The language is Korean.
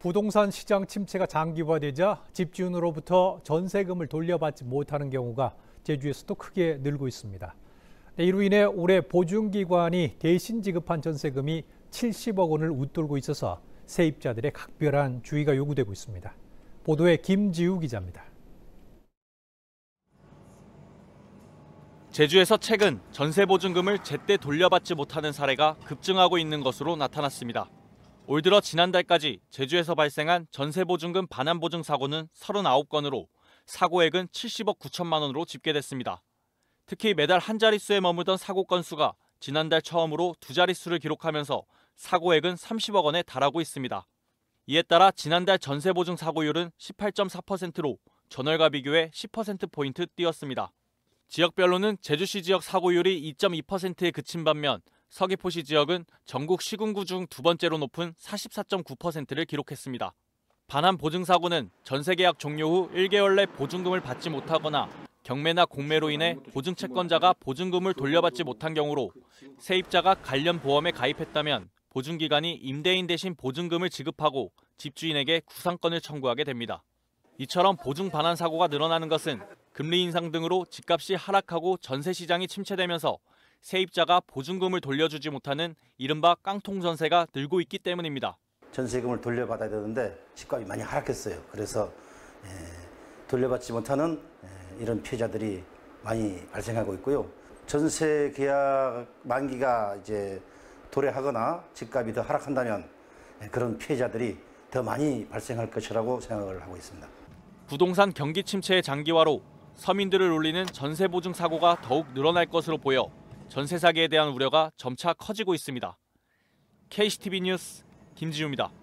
부동산 시장 침체가 장기화되자 집주인으로부터 전세금을 돌려받지 못하는 경우가 제주에서도 크게 늘고 있습니다. 네, 이로 인해 올해 보증기관이 대신 지급한 전세금이 70억 원을 웃돌고 있어서 세입자들의 각별한 주의가 요구되고 있습니다. 보도에 김지우 기자입니다. 제주에서 최근 전세 보증금을 제때 돌려받지 못하는 사례가 급증하고 있는 것으로 나타났습니다. 올 들어 지난달까지 제주에서 발생한 전세보증금 반환보증 사고는 39건으로 사고액은 70억 9천만 원으로 집계됐습니다. 특히 매달 한 자릿수에 머물던 사고 건수가 지난달 처음으로 두 자릿수를 기록하면서 사고액은 30억 원에 달하고 있습니다. 이에 따라 지난달 전세보증 사고율은 18.4%로 전월과 비교해 10%포인트 뛰었습니다. 지역별로는 제주시 지역 사고율이 2.2%에 그친 반면 서귀포시 지역은 전국 시군구 중 두 번째로 높은 44.9%를 기록했습니다. 반환 보증사고는 전세계약 종료 후 1개월 내 보증금을 받지 못하거나 경매나 공매로 인해 보증채권자가 보증금을 돌려받지 못한 경우로 세입자가 관련 보험에 가입했다면 보증기관이 임대인 대신 보증금을 지급하고 집주인에게 구상권을 청구하게 됩니다. 이처럼 보증 반환 사고가 늘어나는 것은 금리 인상 등으로 집값이 하락하고 전세 시장이 침체되면서 세입자가 보증금을 돌려주지 못하는 이른바 깡통 전세가 늘고 있기 때문입니다. 전세금을 돌려받아야 되는데 집값이 많이 하락했어요. 그래서 예, 돌려받지 못하는 예, 이런 피해자들이 많이 발생하고 있고요. 전세 계약 만기가 이제 도래하거나 집값이 더 하락한다면 예, 그런 피해자들이 더 많이 발생할 것이라고 생각을 하고 있습니다. 부동산 경기 침체의 장기화로 서민들을 울리는 전세 보증 사고가 더욱 늘어날 것으로 보여 전세 사기에 대한 우려가 점차 커지고 있습니다. KCTV 뉴스 김지우입니다.